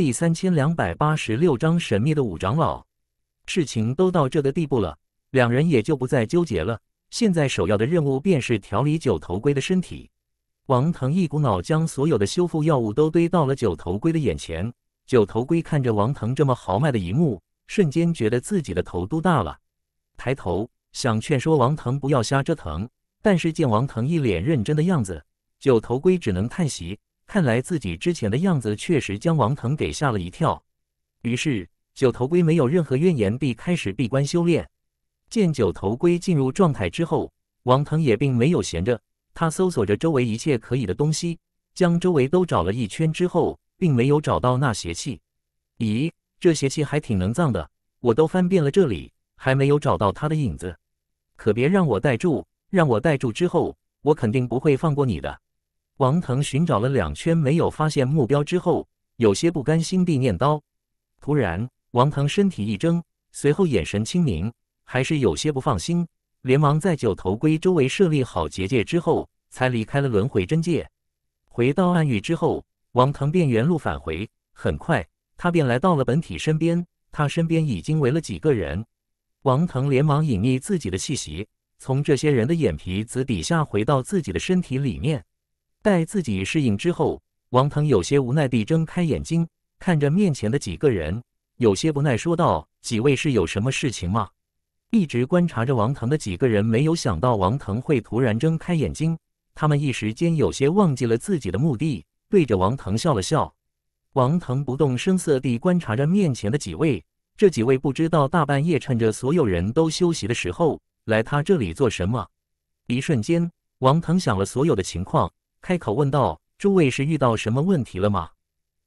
第三千两百八十六章神秘的五长老。事情都到这个地步了，两人也就不再纠结了。现在首要的任务便是调理九头龟的身体。王腾一股脑将所有的修复药物都堆到了九头龟的眼前。九头龟看着王腾这么豪迈的一幕，瞬间觉得自己的头都大了，抬头想劝说王腾不要瞎折腾，但是见王腾一脸认真的样子，九头龟只能叹息。看来自己之前的样子确实将王腾给吓了一跳，于是九头龟没有任何怨言地开始闭关修炼。见九头龟进入状态之后，王腾也并没有闲着，他搜索着周围一切可以的东西，将周围都找了一圈之后，并没有找到那邪气。咦，这邪气还挺能藏的，我都翻遍了这里，还没有找到他的影子。可别让我逮住，让我逮住之后，我肯定不会放过你的。王腾寻找了两圈，没有发现目标之后，有些不甘心地念叨。突然，王腾身体一怔，随后眼神清明，还是有些不放心，连忙在九头龟周围设立好结界之后，才离开了轮回真界。回到暗域之后，王腾便原路返回。很快，他便来到了本体身边，他身边已经围了几个人。王腾连忙隐匿自己的气息，从这些人的眼皮子底下回到自己的身体里面。待自己适应之后，王腾有些无奈地睁开眼睛，看着面前的几个人，有些不耐说道：“几位是有什么事情吗？”一直观察着王腾的几个人没有想到王腾会突然睁开眼睛，他们一时间有些忘记了自己的目的，对着王腾笑了笑。王腾不动声色地观察着面前的几位，这几位不知道大半夜趁着所有人都休息的时候来他这里做什么。一瞬间，王腾想了所有的情况。开口问道：“诸位是遇到什么问题了吗？”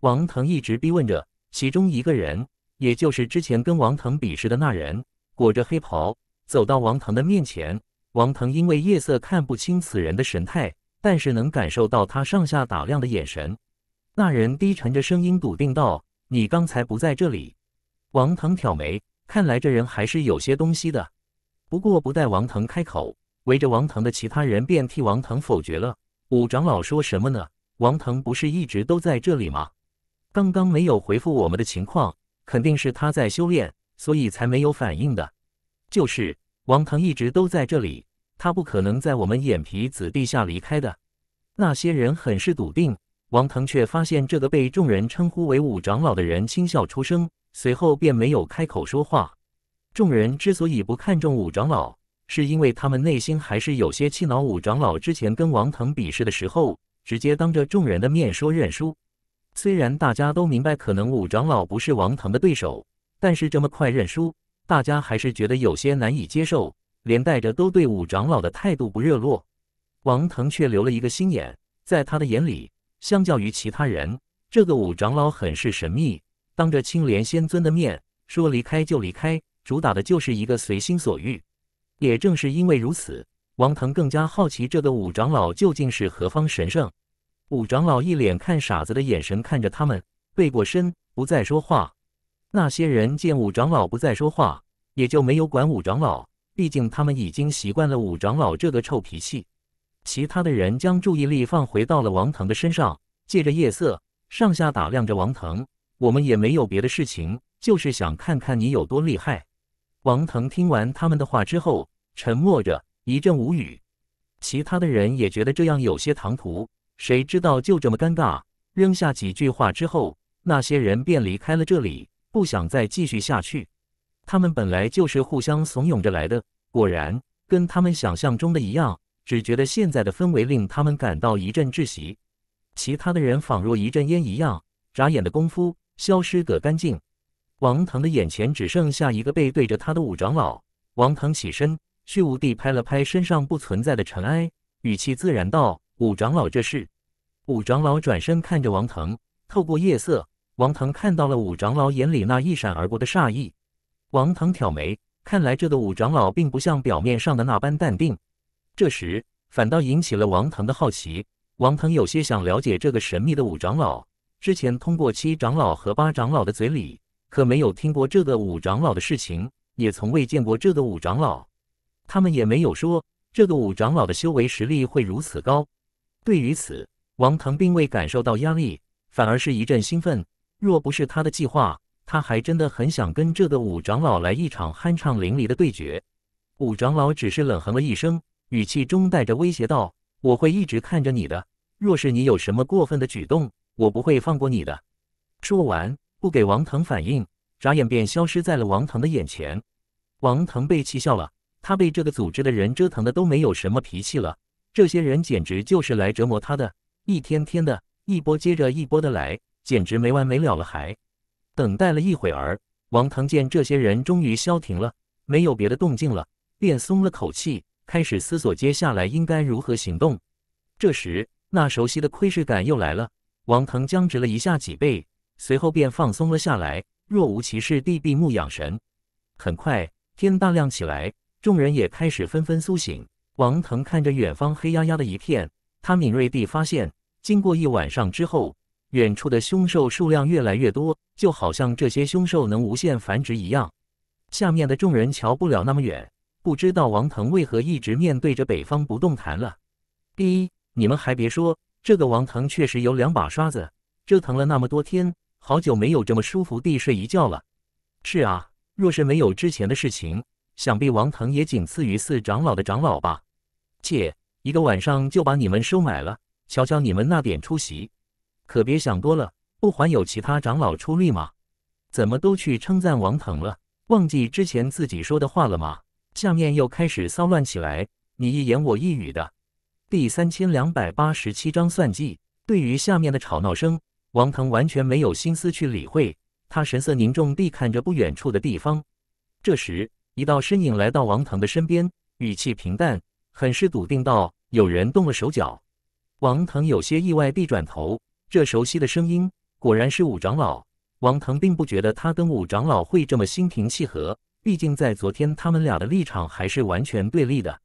王腾一直逼问着其中一个人，也就是之前跟王腾比试的那人，裹着黑袍走到王腾的面前。王腾因为夜色看不清此人的神态，但是能感受到他上下打量的眼神。那人低沉着声音，笃定道：“你刚才不在这里。”王腾挑眉，看来这人还是有些东西的。不过不待王腾开口，围着王腾的其他人便替王腾否决了。五长老说什么呢？王腾不是一直都在这里吗？刚刚没有回复我们的情况，肯定是他在修炼，所以才没有反应的。就是王腾一直都在这里，他不可能在我们眼皮子底下离开的。那些人很是笃定，王腾却发现这个被众人称呼为五长老的人轻笑出声，随后便没有开口说话。众人之所以不看重五长老。是因为他们内心还是有些气恼，五长老之前跟王腾比试的时候，直接当着众人的面说认输。虽然大家都明白，可能五长老不是王腾的对手，但是这么快认输，大家还是觉得有些难以接受，连带着都对五长老的态度不热络。王腾却留了一个心眼，在他的眼里，相较于其他人，这个五长老很是神秘。当着青莲仙尊的面说离开就离开，主打的就是一个随心所欲。也正是因为如此，王腾更加好奇这个五长老究竟是何方神圣。五长老一脸看傻子的眼神看着他们，背过身，不再说话。那些人见五长老不再说话，也就没有管五长老，毕竟他们已经习惯了五长老这个臭脾气。其他的人将注意力放回到了王腾的身上，借着夜色上下打量着王腾。我们也没有别的事情，就是想看看你有多厉害。王腾听完他们的话之后，沉默着，一阵无语。其他的人也觉得这样有些唐突，谁知道就这么尴尬，扔下几句话之后，那些人便离开了这里，不想再继续下去。他们本来就是互相怂恿着来的，果然跟他们想象中的一样，只觉得现在的氛围令他们感到一阵窒息。其他的人仿若一阵烟一样，眨眼的功夫消失个干净。王腾的眼前只剩下一个背对着他的五长老。王腾起身，虚无地拍了拍身上不存在的尘埃，语气自然道：“五长老，这是……”五长老转身看着王腾，透过夜色，王腾看到了五长老眼里那一闪而过的杀意。王腾挑眉，看来这的五长老并不像表面上的那般淡定。这时，反倒引起了王腾的好奇。王腾有些想了解这个神秘的五长老。之前通过七长老和八长老的嘴里。可没有听过这个五长老的事情，也从未见过这个五长老。他们也没有说这个五长老的修为实力会如此高。对于此，王腾并未感受到压力，反而是一阵兴奋。若不是他的计划，他还真的很想跟这个五长老来一场酣畅淋漓的对决。五长老只是冷哼了一声，语气中带着威胁道：“我会一直看着你的，若是你有什么过分的举动，我不会放过你的。”说完。不给王腾反应，眨眼便消失在了王腾的眼前。王腾被气笑了，他被这个组织的人折腾的都没有什么脾气了。这些人简直就是来折磨他的，一天天的，一波接着一波的来，简直没完没了了。还等待了一会儿，王腾见这些人终于消停了，没有别的动静了，便松了口气，开始思索接下来应该如何行动。这时，那熟悉的窥视感又来了，王腾僵直了一下脊背。随后便放松了下来，若无其事地闭目养神。很快天大亮起来，众人也开始纷纷苏醒。王腾看着远方黑压压的一片，他敏锐地发现，经过一晚上之后，远处的凶兽数量越来越多，就好像这些凶兽能无限繁殖一样。下面的众人瞧不了那么远，不知道王腾为何一直面对着北方不动弹了。第一，你们还别说，这个王腾确实有两把刷子，折腾了那么多天。好久没有这么舒服地睡一觉了。是啊，若是没有之前的事情，想必王腾也仅次于四长老的长老吧？切，一个晚上就把你们收买了，瞧瞧你们那点出息！可别想多了，不还有其他长老出力吗？怎么都去称赞王腾了？忘记之前自己说的话了吗？下面又开始骚乱起来，你一言我一语的。第三千两百八十七章算计。对于下面的吵闹声。王腾完全没有心思去理会，他神色凝重地看着不远处的地方。这时，一道身影来到王腾的身边，语气平淡，很是笃定道：“有人动了手脚。”王腾有些意外地转头，这熟悉的声音果然是武长老。王腾并不觉得他跟武长老会这么心平气和，毕竟在昨天他们俩的立场还是完全对立的。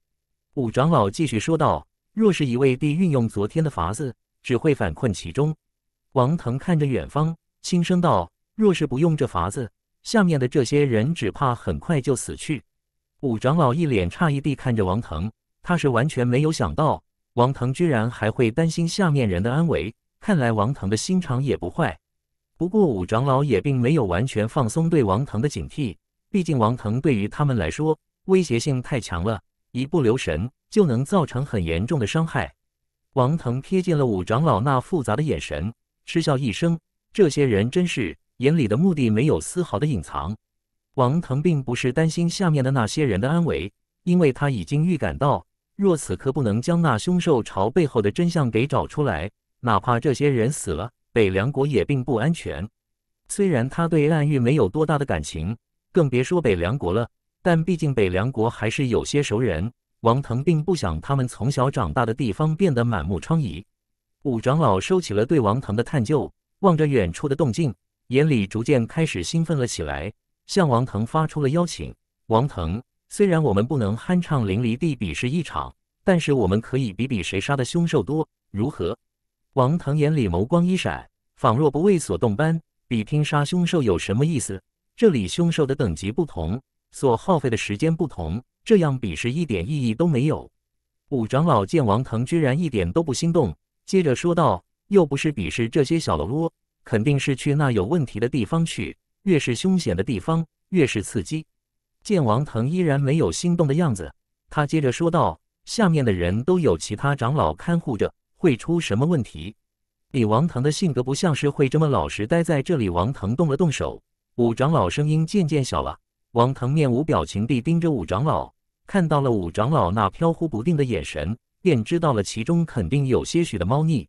武长老继续说道：“若是一位地运用昨天的法子，只会反困其中。”王腾看着远方，轻声道：“若是不用这法子，下面的这些人只怕很快就死去。”五长老一脸诧异地看着王腾，他是完全没有想到王腾居然还会担心下面人的安危。看来王腾的心肠也不坏。不过，五长老也并没有完全放松对王腾的警惕，毕竟王腾对于他们来说威胁性太强了，一不留神就能造成很严重的伤害。王腾瞥见了五长老那复杂的眼神。嗤笑一声，这些人真是眼里的目的没有丝毫的隐藏。王腾并不是担心下面的那些人的安危，因为他已经预感到，若此刻不能将那凶兽朝背后的真相给找出来，哪怕这些人死了，北凉国也并不安全。虽然他对暗域没有多大的感情，更别说北凉国了，但毕竟北凉国还是有些熟人。王腾并不想他们从小长大的地方变得满目疮痍。五长老收起了对王腾的探究，望着远处的动静，眼里逐渐开始兴奋了起来，向王腾发出了邀请。王腾，虽然我们不能酣畅淋漓地比试一场，但是我们可以比比谁杀的凶兽多，如何？王腾眼里眸光一闪，仿若不为所动般，比拼杀凶兽有什么意思？这里凶兽的等级不同，所耗费的时间不同，这样比试一点意义都没有。五长老见王腾居然一点都不心动。接着说道：“又不是鄙视这些小喽啰，肯定是去那有问题的地方去。越是凶险的地方，越是刺激。”见王腾依然没有心动的样子，他接着说道：“下面的人都有其他长老看护着，会出什么问题？”李王腾的性格不像是会这么老实待在这里。王腾动了动手，五长老声音渐渐小了。王腾面无表情地盯着五长老，看到了五长老那飘忽不定的眼神。便知道了其中肯定有些许的猫腻，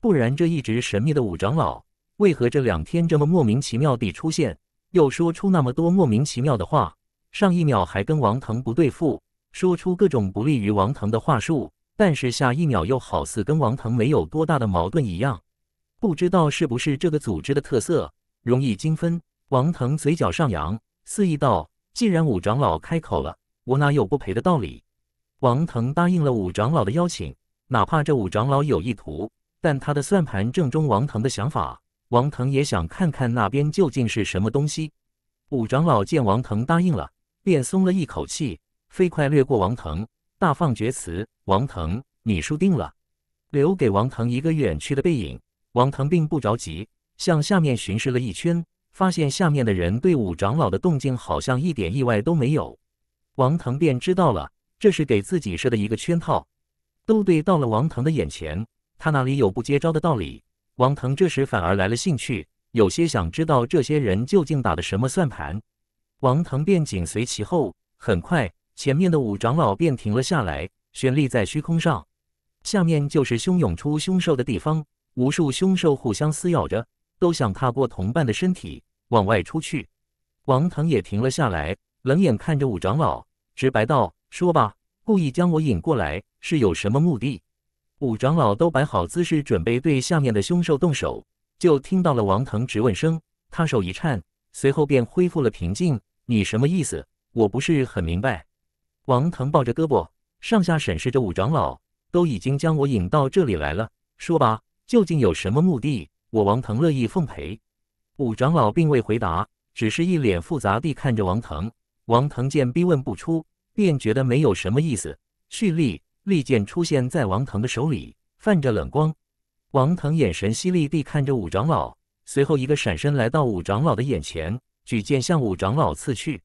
不然这一直神秘的五长老为何这两天这么莫名其妙地出现，又说出那么多莫名其妙的话？上一秒还跟王腾不对付，说出各种不利于王腾的话术，但是下一秒又好似跟王腾没有多大的矛盾一样。不知道是不是这个组织的特色，容易精分。王腾嘴角上扬，肆意道：“既然五长老开口了，我哪有不赔的道理？”王腾答应了五长老的邀请，哪怕这五长老有意图，但他的算盘正中王腾的想法。王腾也想看看那边究竟是什么东西。五长老见王腾答应了，便松了一口气，飞快掠过王腾，大放厥词：“王腾，你输定了！”留给王腾一个远去的背影。王腾并不着急，向下面巡视了一圈，发现下面的人对五长老的动静好像一点意外都没有。王腾便知道了。这是给自己设的一个圈套，都对到了王腾的眼前，他哪里有不接招的道理？王腾这时反而来了兴趣，有些想知道这些人究竟打的什么算盘。王腾便紧随其后，很快，前面的五长老便停了下来，悬立在虚空上，下面就是汹涌出凶兽的地方，无数凶兽互相撕咬着，都想踏过同伴的身体往外出去。王腾也停了下来，冷眼看着五长老，直白道。说吧，故意将我引过来是有什么目的？五长老都摆好姿势，准备对下面的凶兽动手，就听到了王腾直问声，他手一颤，随后便恢复了平静。你什么意思？我不是很明白。王腾抱着胳膊，上下审视着五长老，都已经将我引到这里来了。说吧，究竟有什么目的？我王腾乐意奉陪。五长老并未回答，只是一脸复杂地看着王腾。王腾见逼问不出。便觉得没有什么意思，蓄力，利剑出现在王腾的手里，泛着冷光。王腾眼神犀利地看着武长老，随后一个闪身来到武长老的眼前，举剑向武长老刺去。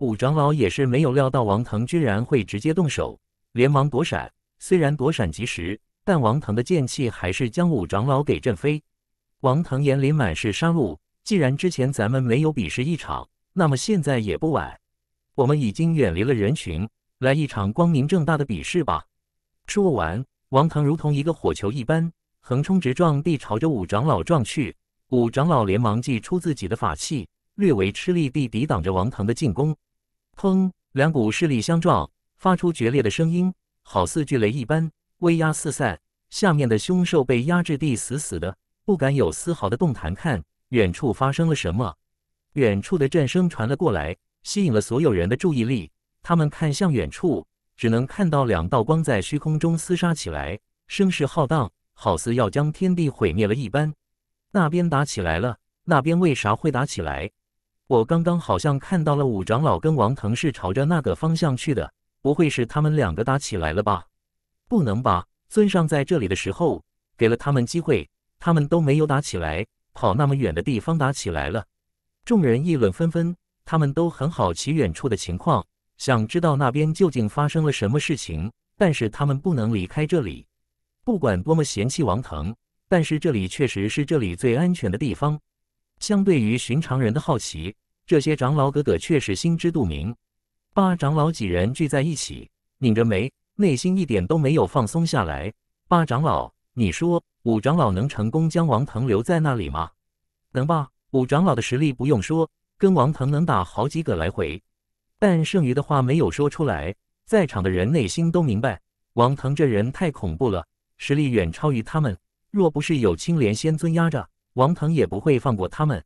武长老也是没有料到王腾居然会直接动手，连忙躲闪。虽然躲闪及时，但王腾的剑气还是将武长老给震飞。王腾眼里满是杀戮。既然之前咱们没有比试一场，那么现在也不晚。我们已经远离了人群，来一场光明正大的比试吧！说完，王腾如同一个火球一般，横冲直撞地朝着五长老撞去。五长老连忙祭出自己的法器，略为吃力地抵挡着王腾的进攻。砰！两股势力相撞，发出决裂的声音，好似巨雷一般，威压四散。下面的凶兽被压制地死死的，不敢有丝毫的动弹。看远处发生了什么？远处的战声传了过来。吸引了所有人的注意力。他们看向远处，只能看到两道光在虚空中厮杀起来，声势浩荡，好似要将天地毁灭了一般。那边打起来了？那边为啥会打起来？我刚刚好像看到了五长老跟王腾是朝着那个方向去的，不会是他们两个打起来了吧？不能吧？尊上在这里的时候给了他们机会，他们都没有打起来，跑那么远的地方打起来了。众人议论纷纷。他们都很好奇远处的情况，想知道那边究竟发生了什么事情。但是他们不能离开这里。不管多么嫌弃王腾，但是这里确实是这里最安全的地方。相对于寻常人的好奇，这些长老哥哥确实心知肚明。八长老几人聚在一起，拧着眉，内心一点都没有放松下来。八长老，你说五长老能成功将王腾留在那里吗？能吧？五长老的实力不用说。跟王腾能打好几个来回，但剩余的话没有说出来。在场的人内心都明白，王腾这人太恐怖了，实力远超于他们。若不是有青莲仙尊压着，王腾也不会放过他们。